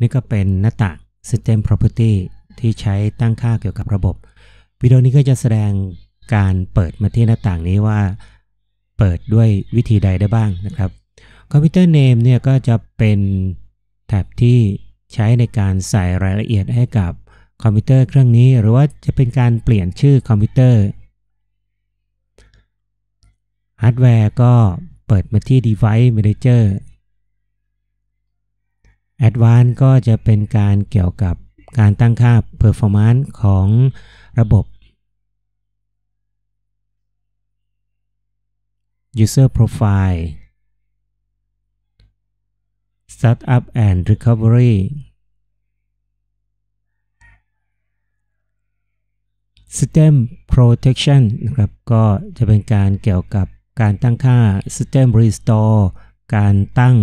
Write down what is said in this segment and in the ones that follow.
นี่ก็เป็นหน้าต่าง System Property ที่ใช้ตั้งค่าเกี่ยวกับระบบ วิดีโอนี้ก็จะแสดงการเปิดมาที่หน้าต่างนี้ว่า เปิดด้วยวิธีใดได้บ้างนะครับ Computer Name เนี่ยก็จะเป็นแท็บที่ใช้ในการใส่รายละเอียดให้กับคอมพิวเตอร์เครื่องนี้หรือว่าจะเป็นการเปลี่ยนชื่อคอมพิวเตอร์ฮาร์ดแวร์ก็เปิดมาที่ Device Manager Advanced ก็จะเป็นการเกี่ยวกับการตั้งค่า Performance ของระบบ User Profile Startup and Recovery System Protection นะครับ ก็จะเป็นการเกี่ยวกับการตั้งค่า System Restore การตั้ง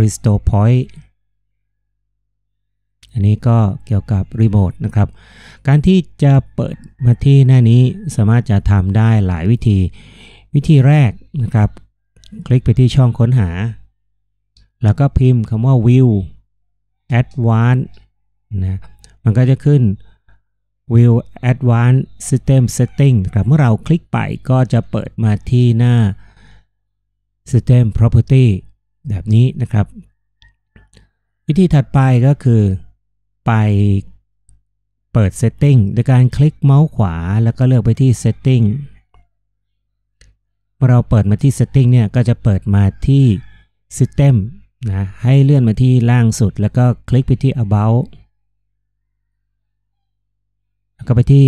Restore Point อันนี้ก็เกี่ยวกับรีโมทนะครับ การที่จะเปิดมาที่หน้านี้สามารถจะทำได้หลายวิธี วิธีแรกนะครับ คลิกไปที่ช่องค้นหา แล้วก็พิมพ์คำว่า view advanced นะมันก็จะขึ้น view advanced system setting ครับเมื่อเราคลิกไปก็จะเปิดมาที่หน้า system property แบบนี้นะครับ วิธีถัดไปก็คือไปเปิด Setting โดยการคลิกเมาส์ขวา แล้วก็เลือกไปที่ Setting เมื่อเราเปิดมาที่ Setting เนี่ยก็จะเปิดมาที่ System นะให้เลื่อนมาที่ล่างสุด แล้วก็คลิกไปที่ About แล้วก็ไปที่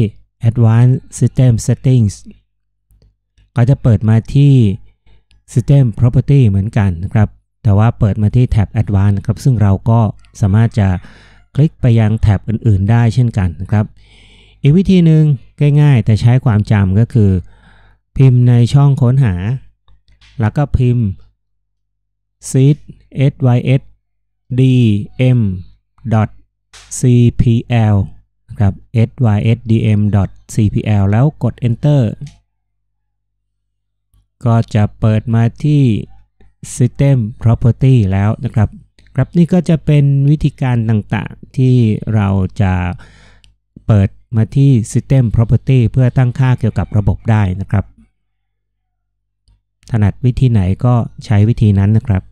Advanced System Settings ก็จะเปิดมาที่ System Property เหมือนกันนะครับแต่ว่าเปิดมาที่แท็บ Advanced ครับซึ่งเราก็สามารถจะคลิกไปยังแท็บอื่นๆได้เช่นกันนะครับ อีกวิธีหนึ่งง่าย ๆ แต่ใช้ความจำก็คือ พิมพ์ในช่องค้นหา แล้วก็พิมพ์ seed sys dm cpl ครับ sysdm cpl แล้วกด enter ก็จะเปิดมาที่ system property แล้วนะครับครับนี่ก็จะเป็นวิธีการต่างๆที่เราจะเปิดมาที่ System Property เพื่อตั้งค่าเกี่ยวกับระบบได้นะครับ ถนัดวิธีไหนก็ใช้วิธีนั้นนะครับ